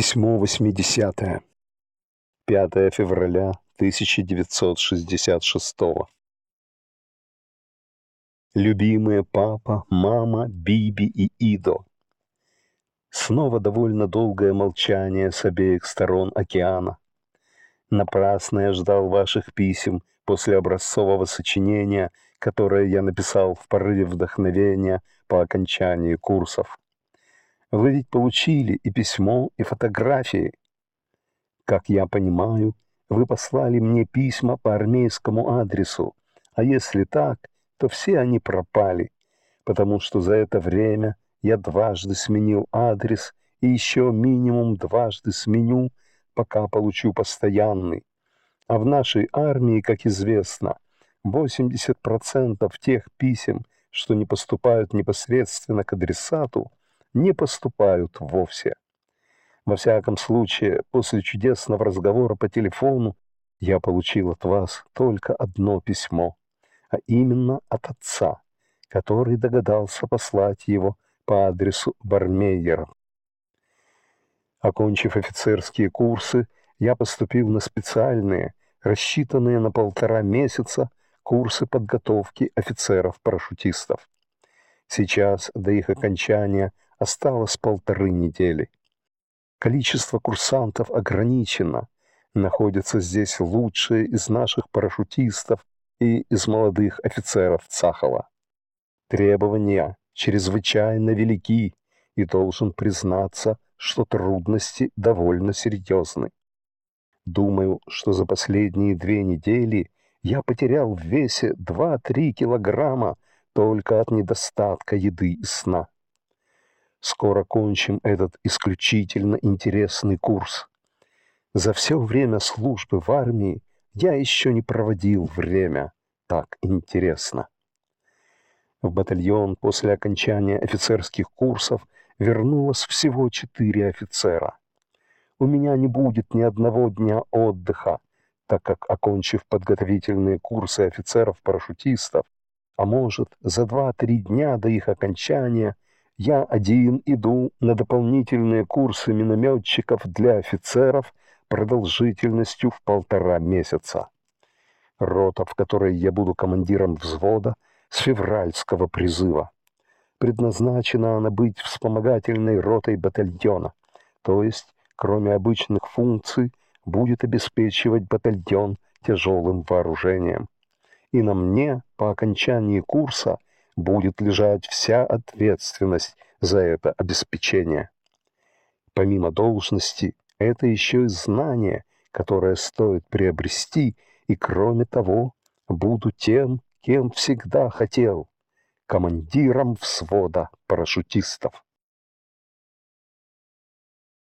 Письмо 80. -е. 5 февраля 1966. Любимые папа, мама, Биби и Идо. Снова довольно долгое молчание с обеих сторон океана. Напрасно я ждал ваших писем после образцового сочинения, которое я написал в порыве вдохновения по окончании курсов. Вы ведь получили и письмо, и фотографии. Как я понимаю, вы послали мне письма по армейскому адресу, а если так, то все они пропали, потому что за это время я дважды сменил адрес и еще минимум дважды сменю, пока получу постоянный. А в нашей армии, как известно, 80% тех писем, что не поступают непосредственно к адресату, не поступают вовсе. Во всяком случае, после чудесного разговора по телефону я получил от вас только одно письмо, а именно от отца, который догадался послать его по адресу Бармейера. Окончив офицерские курсы, я поступил на специальные, рассчитанные на полтора месяца, курсы подготовки офицеров-парашютистов. Сейчас до их окончания осталось полторы недели. Количество курсантов ограничено. Находятся здесь лучшие из наших парашютистов и из молодых офицеров Цахова. Требования чрезвычайно велики, и должен признаться, что трудности довольно серьезны. Думаю, что за последние две недели я потерял в весе 2-3 килограмма только от недостатка еды и сна. Скоро кончим этот исключительно интересный курс. За все время службы в армии я еще не проводил время так интересно. В батальон после окончания офицерских курсов вернулось всего четыре офицера. У меня не будет ни одного дня отдыха, так как, окончив подготовительные курсы офицеров-парашютистов, а может, за два-три дня до их окончания – я один иду на дополнительные курсы миномётчиков для офицеров продолжительностью в полтора месяца. Рота, в которой я буду командиром взвода, с февральского призыва. Предназначена она быть вспомогательной ротой батальона, то есть, кроме обычных функций, будет обеспечивать батальон тяжелым вооружением. И на мне, по окончании курса, будет лежать вся ответственность за это обеспечение. Помимо должности, это еще и знание, которое стоит приобрести, и кроме того, буду тем, кем всегда хотел, командиром взвода парашютистов.